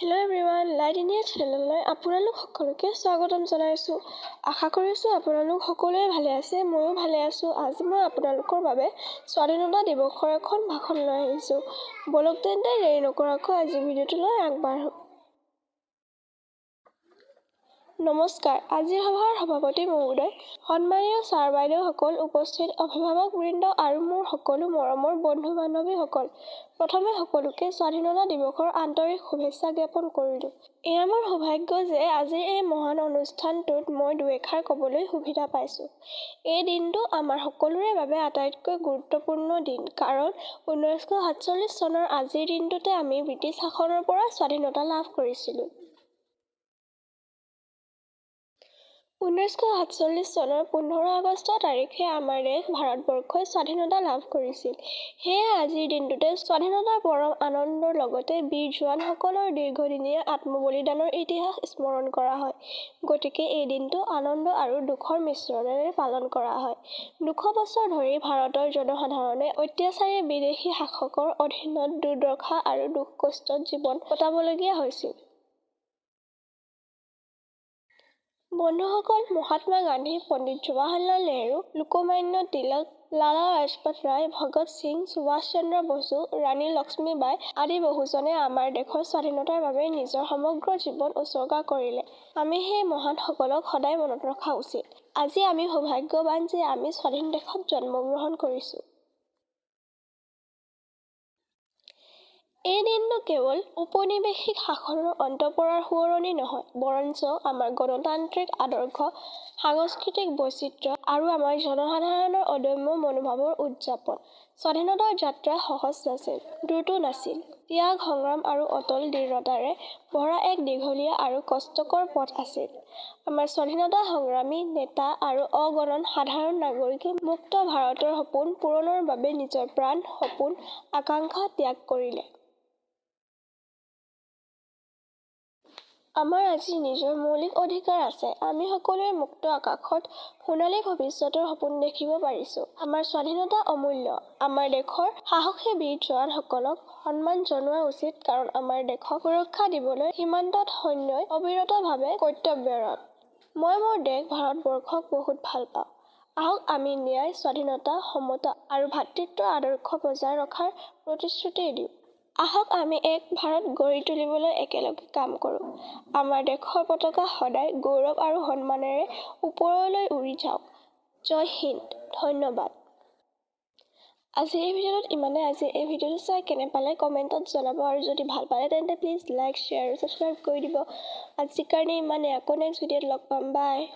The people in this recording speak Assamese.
হেল্ল' এভৰিৱান ইণ্ডিয়া চেনেললৈ আপোনালোক সকলোকে স্বাগতম জনাইছোঁ আশা কৰিছোঁ আপোনালোক সকলোৱে ভালে আছে ময়ো ভালে আছোঁ আজি মই আপোনালোকৰ বাবে স্বাধীনতা দিৱসৰ এখন ভাষণ লৈ আহিছোঁ বলক তেন্তে দেৰি নকৰাকৈ আজি ভিডিঅ'টোলৈ আগবাঢ়ক নমস্কাৰ আজিৰ সভাৰ সভাপতি মহোদয় সন্মানীয় ছাৰ বাইদেউসকল উপস্থিত অভিভাৱক বৃন্দ আৰু মোৰ সকলো মৰমৰ বন্ধু বান্ধৱীসকল প্ৰথমে সকলোকে স্বাধীনতা দিৱসৰ আন্তৰিক শুভেচ্ছা জ্ঞাপন কৰিলোঁ এয়া মোৰ সৌভাগ্য যে আজিৰ এই মহান অনুষ্ঠানটোত মই দুয়েষাৰ ক'বলৈ সুবিধা পাইছোঁ এই দিনটো আমাৰ সকলোৰে বাবে আটাইতকৈ গুৰুত্বপূৰ্ণ দিন কাৰণ ঊনৈছশ সাতচল্লিছ চনৰ আজিৰ দিনটোতে আমি ব্ৰিটিছ শাসনৰ পৰা স্বাধীনতা লাভ কৰিছিলোঁ ঊনৈছশ সাতচল্লিছ চনৰ পোন্ধৰ আগষ্ট তাৰিখে আমাৰ দেশ ভাৰতবৰ্ষই স্বাধীনতা লাভ কৰিছিল সেয়ে আজিৰ দিনটোতে স্বাধীনতাৰ পৰম আনন্দৰ লগতে বীৰ জোৱানসকলৰ দীৰ্ঘদিনীয়া আত্মবলিদানৰ ইতিহাস স্মৰণ কৰা হয় গতিকে এই দিনটো আনন্দ আৰু দুখৰ মিশ্ৰণেৰে পালন কৰা হয় দুশ বছৰ ধৰি ভাৰতৰ জনসাধাৰণে অত্যাচাৰী বিদেশী শাসকৰ অধীনত দুৰ্দশা আৰু দুখ কষ্টত জীৱন কটাবলগীয়া হৈছিল বন্ধুসকল মহাত্মা গান্ধী পণ্ডিত জৱাহৰলাল নেহেৰু লোকমান্য তিলক লালা লাজপত ৰায় ভগত সিং সুভাষ চন্দ্ৰ বসু ৰাণী লক্ষ্মীবাই আদি বহুজনে আমাৰ দেশৰ স্বাধীনতাৰ বাবে নিজৰ সমগ্ৰ জীৱন উচৰ্গা কৰিলে আমি সেই মহানসকলক সদায় মনত ৰখা উচিত আজি আমি সৌভাগ্যৱান যে আমি স্বাধীন দেশত জন্মগ্ৰহণ কৰিছোঁ এই দিনটো কেৱল উপনিৱেশিক শাসনৰ অন্ত পৰাৰ সোঁৱৰণি নহয় বৰঞ্চ আমাৰ গণতান্ত্ৰিক আদৰ্শ সাংস্কৃতিক বৈচিত্ৰ আৰু আমাৰ জনসাধাৰণৰ অদম্য মনোভাৱৰ উদযাপন স্বাধীনতাৰ যাত্ৰা সহজ নাছিল দ্ৰুত নাছিল ত্যাগ সংগ্ৰাম আৰু অটল দৃঢ়তাৰে ভৰা এক দীঘলীয়া আৰু কষ্টকৰ পথ আছিল আমাৰ স্বাধীনতা সংগ্ৰামী নেতা আৰু অগণন সাধাৰণ নাগৰিকে মুক্ত ভাৰতৰ সপোন পূৰণৰ বাবে নিজৰ প্ৰাণ সপোন আকাংক্ষা ত্যাগ কৰিলে আমাৰ আজি নিজৰ মৌলিক অধিকাৰ আছে আমি সকলোৱে মুক্ত আকাশত সোণালী ভৱিষ্যতৰ সপোন দেখিব পাৰিছোঁ আমাৰ স্বাধীনতা অমূল্য আমাৰ দেশৰ সাহসী বীৰ জোৱানসকলক সন্মান জনোৱা উচিত কাৰণ আমাৰ দেশক সুৰক্ষা দিবলৈ সীমান্তত সৈন্যই অবিৰতভাৱে কৰ্তব্যৰত মই মোৰ দেশ ভাৰতবৰ্ষক বহুত ভাল পাওঁ আহক আমি ন্যায় স্বাধীনতা সমতা আৰু ভাতৃত্বৰ আদৰ্শ বজাই ৰখাৰ প্ৰতিশ্ৰুতি দিওঁ আহক আমি এক ভাৰত গঢ়ি তুলিবলৈ একেলগে কাম কৰোঁ আমাৰ দেশৰ পতাকা সদায় গৌৰৱ আৰু সন্মানেৰে ওপৰলৈ উৰি যাওক জয় হিন্দ ধন্যবাদ আজিৰ এই ভিডিঅ'টোত ইমানেই আজি এই ভিডিঅ'টো চাই কেনে পালে কমেণ্টত জনাব আৰু যদি ভাল পালে তেন্তে প্লিজ লাইক শ্বেয়াৰ আৰু ছাবস্ক্ৰাইব কৰি দিব আজিৰ কাৰণে ইমানে আকৌ নেক্সট ভিডিঅ'ত লগ পাম বাই